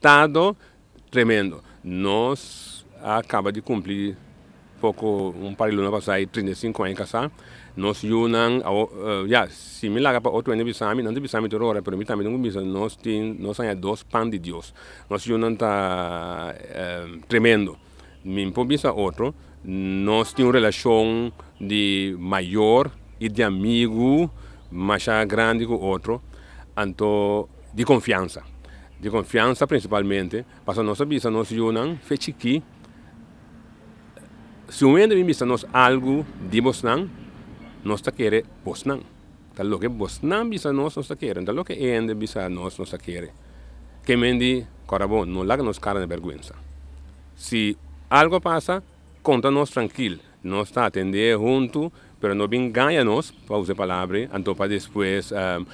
resultado tremendo. Nós acaba de cumprir pouco um paralelo na passai 35 anos casa nós unam uh, eh, ya yeah, similar para outro ano bisami não bisami todo hora pero mi também não bisami nós tem nós ainda dois pan de Deus nós junan tá uh, eh, tremendo me improvisa outro nós tem uma relação de maior e de amigo mais grande que o outro então de confiança de confiança principalmente, para nossa vida nos unam, fez que se um endo vista nos algo de Bosnan, nós tá querer Bosnan. Tá lo que é Bosnan vista nós nós tá querer, tá lo que é ende vista nós nós tá querer. Que mendi corabon, não laga nos cara de vergonha. Se algo passa, conta nós tranquilo, nós está atender junto, pero não vinganha nós, para usar palavra, então para depois um, ah, um,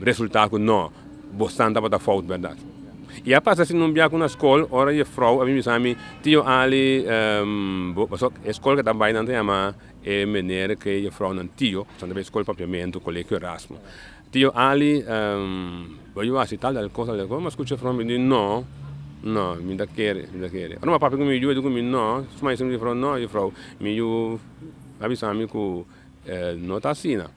ah, resultar com nós. bostanda bata faut berdat ya pasa sin num biakuna skol ora ye frau abi misami tio ali um, bo so skol che tambai nante ama e menere che ye frau nan tio sono be skol propriamente con le erasmo tio ali um, ehm, voglio asi tal dal cosa del come scuccia from di no No, mi da chiere, mi da chiere. Ora ma papi come io dico mi no, smai sem di frau no, io frau mi io abisami ku eh, notasina.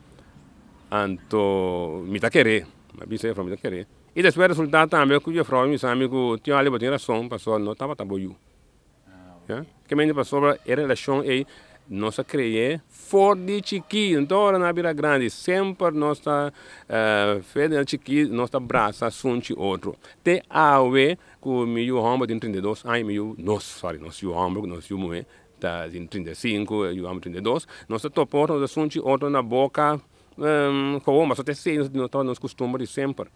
Anto mi da chiere. bisa from the kere ida swere sulta ta tá, me ku je from sami ku ti ale botin rason paso no tava taboyu ya que me passou a relação e nossa creia for de chiqui então na vila grande sempre nossa uh, fé de chiqui nossa braça sunti outro te awe com meu homem de 32 ai meu nosso sorry nosso homem nosso mulher tá em 35 eu amo 32 nossa topou nossa sunti outro na boca um, ehm, com mas até se notar nos costumes de sempre.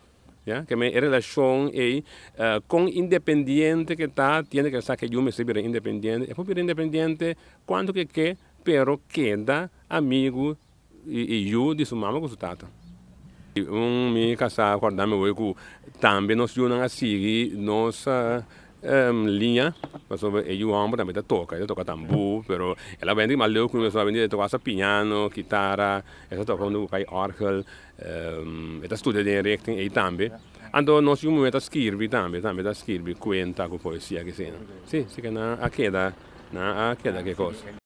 Yeah? Que a relação é uh, eh, com independente que está, tem que saber que eu me servirei independente. Eu por independente quando que quer, pero queda amigo e, e eu de sua mama com sua tata. Um me casar, acordar-me, também nos juntos assim seguir nossa. Uh, eh, um, ehm, linha, mas sobre eu amo também ehm, da toca, da toca tambu, pero ela vende mal leu com ela vende toca essa piano, guitarra, essa toca quando vai orgel, um, ela estuda de directing e também. Ando nós um momento escrevi também, também da escrevi conta com poesia que sim. Sim, sim que na aquela, na aquela que coisa.